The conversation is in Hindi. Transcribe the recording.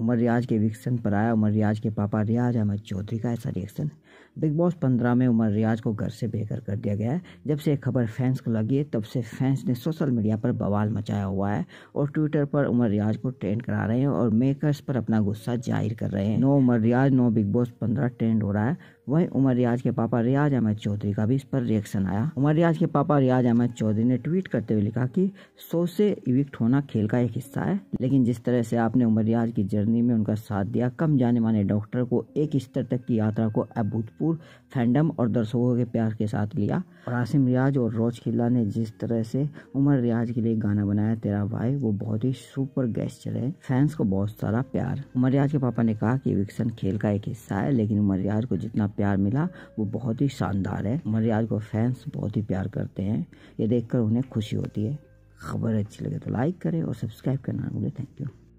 उमर रियाज के रिएक्शन पर आया उमर रियाज के पापा रियाज अहमद चौधरी का ऐसा रिएक्शन बिग बॉस पंद्रह में उमर रियाज को घर से बेघर कर दिया गया है जब से खबर फैंस को लगी है तब से फैंस ने सोशल मीडिया पर बवाल मचाया हुआ है और ट्विटर पर उमर रियाज को ट्रेंड करा रहे हैं और मेकर्स पर अपना गुस्सा जाहिर कर रहे हैं no Umar Riaz no Bigg Boss पंद्रह ट्रेंड हो रहा है वहीं उमर रियाज के पापा रियाज अहमद चौधरी का भी इस पर रिएक्शन आया उमर रियाज के पापा रियाज अहमद चौधरी ने ट्वीट करते हुए लिखा कि सो से इविक्ट होना खेल का एक हिस्सा है लेकिन जिस तरह से आपने उमर रियाज की जर्नी में उनका साथ दिया कम जाने माने डॉक्टर को एक स्तर तक की यात्रा को अभूतपूर्व फैंडम और दर्शकों के प्यार के साथ लिया और आसिम रियाज और रोज खिल्ला ने जिस तरह से उमर रियाज के लिए गाना बनाया तेरा भाई वो बहुत ही सुपर गेस्ट रहे फैंस को बहुत सारा प्यार उमर रियाज के पापा ने कहा कि विक्सन खेल का एक हिस्सा है लेकिन उमर रियाज को जितना प्यार मिला वो बहुत ही शानदार है मरियाज को फैंस बहुत ही प्यार करते हैं ये देखकर उन्हें खुशी होती है खबर अच्छी लगे तो लाइक करें और सब्सक्राइब करना बोले थैंक यू